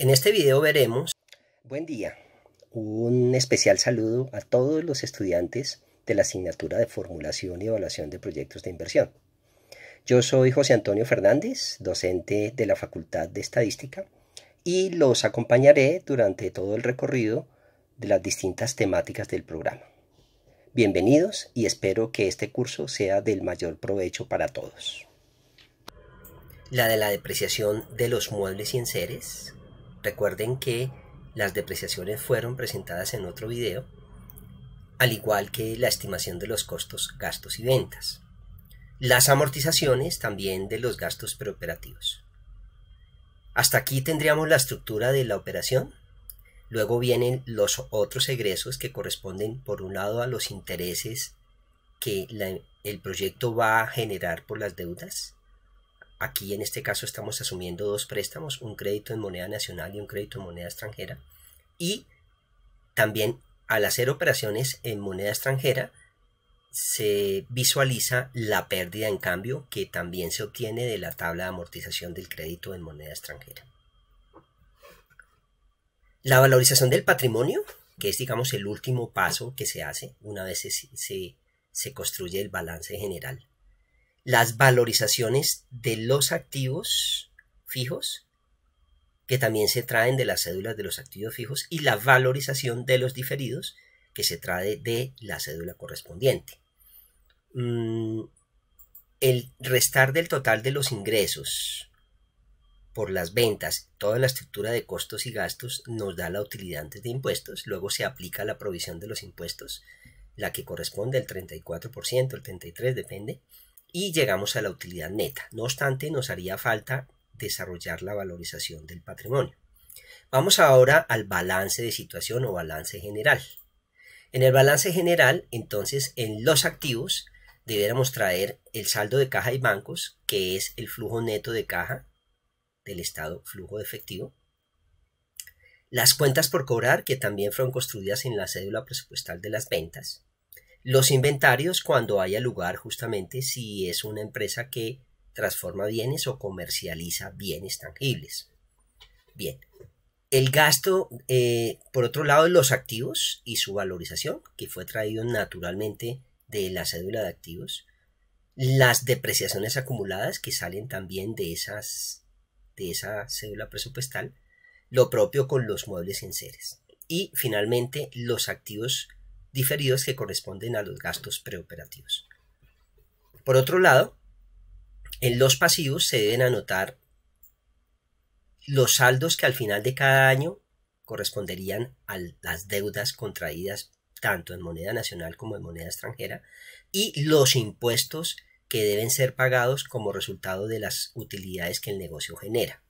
En este video veremos... Buen día. Un especial saludo a todos los estudiantes de la asignatura de formulación y evaluación de proyectos de inversión. Yo soy José Antonio Fernández, docente de la Facultad de Estadística, y los acompañaré durante todo el recorrido de las distintas temáticas del programa. Bienvenidos y espero que este curso sea del mayor provecho para todos. La de la depreciación de los muebles y enseres, Recuerden que las depreciaciones fueron presentadas en otro video, al igual que la estimación de los costos, gastos y ventas. Las amortizaciones también de los gastos preoperativos. Hasta aquí tendríamos la estructura de la operación. Luego vienen los otros egresos que corresponden por un lado a los intereses que el proyecto va a generar por las deudas Aquí en este caso estamos asumiendo dos préstamos, un crédito en moneda nacional y un crédito en moneda extranjera. Y también al hacer operaciones en moneda extranjera se visualiza la pérdida en cambio que también se obtiene de la tabla de amortización del crédito en moneda extranjera. La valorización del patrimonio, que es digamos el último paso que se hace una vez se, construye el balance general las valorizaciones de los activos fijos, que también se traen de las cédulas de los activos fijos, y la valorización de los diferidos, que se trae de la cédula correspondiente. Mm, el restar del total de los ingresos por las ventas, toda la estructura de costos y gastos nos da la utilidad antes de impuestos, luego se aplica la provisión de los impuestos, la que corresponde al 34%, el 33%, depende, y llegamos a la utilidad neta. No obstante, nos haría falta desarrollar la valorización del patrimonio. Vamos ahora al balance de situación o balance general. En el balance general, entonces, en los activos deberíamos traer el saldo de caja y bancos, que es el flujo neto de caja del estado flujo de efectivo. Las cuentas por cobrar, que también fueron construidas en la cédula presupuestal de las ventas. Los inventarios cuando haya lugar justamente si es una empresa que transforma bienes o comercializa bienes tangibles. Bien, el gasto, eh, por otro lado, los activos y su valorización, que fue traído naturalmente de la cédula de activos. Las depreciaciones acumuladas que salen también de, esas, de esa cédula presupuestal. Lo propio con los muebles en seres. Y finalmente, los activos diferidos que corresponden a los gastos preoperativos. Por otro lado, en los pasivos se deben anotar los saldos que al final de cada año corresponderían a las deudas contraídas tanto en moneda nacional como en moneda extranjera y los impuestos que deben ser pagados como resultado de las utilidades que el negocio genera.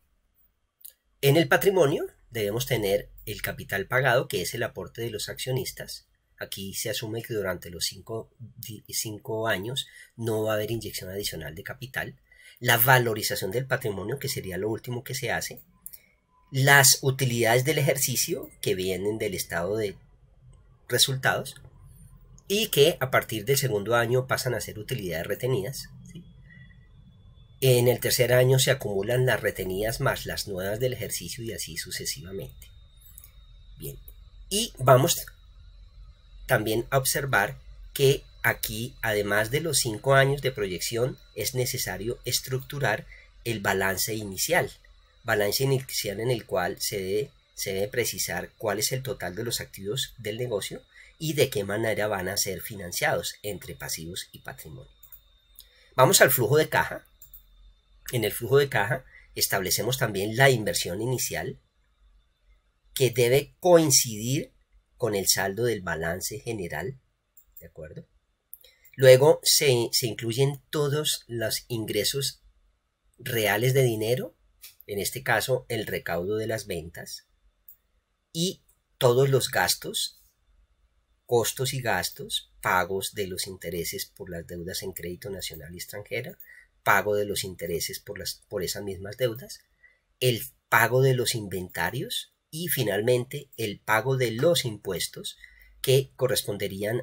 En el patrimonio debemos tener el capital pagado, que es el aporte de los accionistas, aquí se asume que durante los cinco, años no va a haber inyección adicional de capital, la valorización del patrimonio, que sería lo último que se hace, las utilidades del ejercicio que vienen del estado de resultados y que a partir del segundo año pasan a ser utilidades retenidas. En el tercer año se acumulan las retenidas más las nuevas del ejercicio y así sucesivamente. Bien, y vamos también observar que aquí, además de los cinco años de proyección, es necesario estructurar el balance inicial. Balance inicial en el cual se debe, se debe precisar cuál es el total de los activos del negocio y de qué manera van a ser financiados entre pasivos y patrimonio. Vamos al flujo de caja. En el flujo de caja establecemos también la inversión inicial que debe coincidir con el saldo del balance general, ¿de acuerdo? Luego se, incluyen todos los ingresos reales de dinero, en este caso el recaudo de las ventas, y todos los gastos, costos y gastos, pagos de los intereses por las deudas en crédito nacional y extranjera, pago de los intereses por, las, por esas mismas deudas, el pago de los inventarios, y finalmente el pago de los impuestos que corresponderían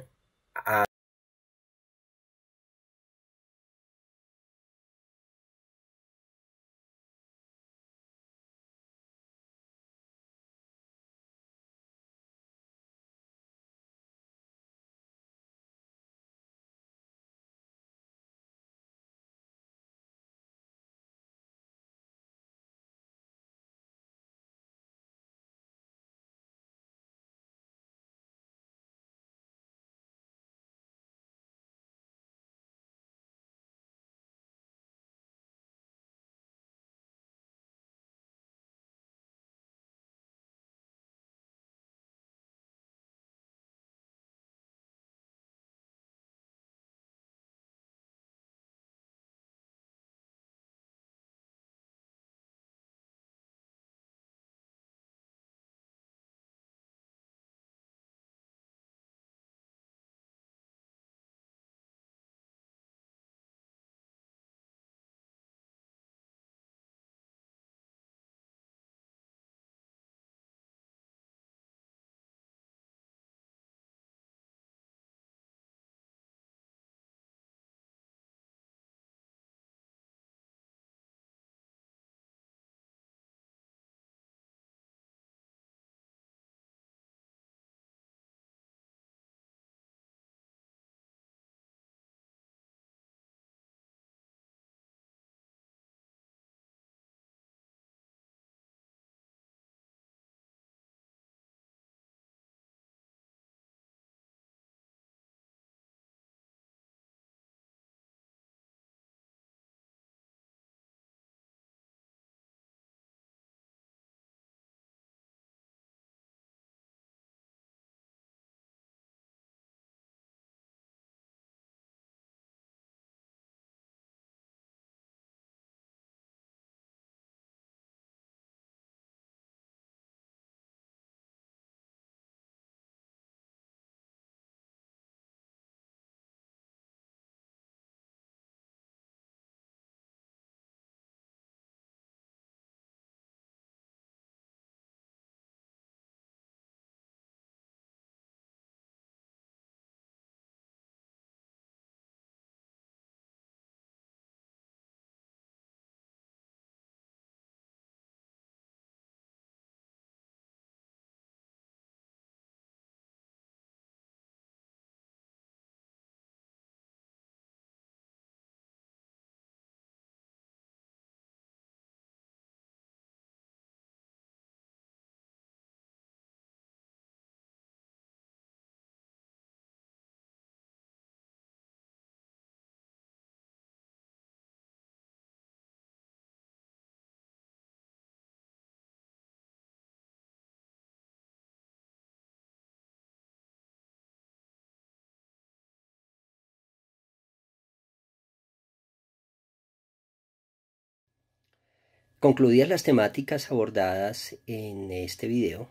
Concluidas las temáticas abordadas en este video,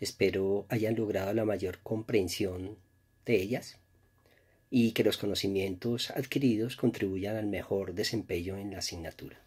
espero hayan logrado la mayor comprensión de ellas y que los conocimientos adquiridos contribuyan al mejor desempeño en la asignatura.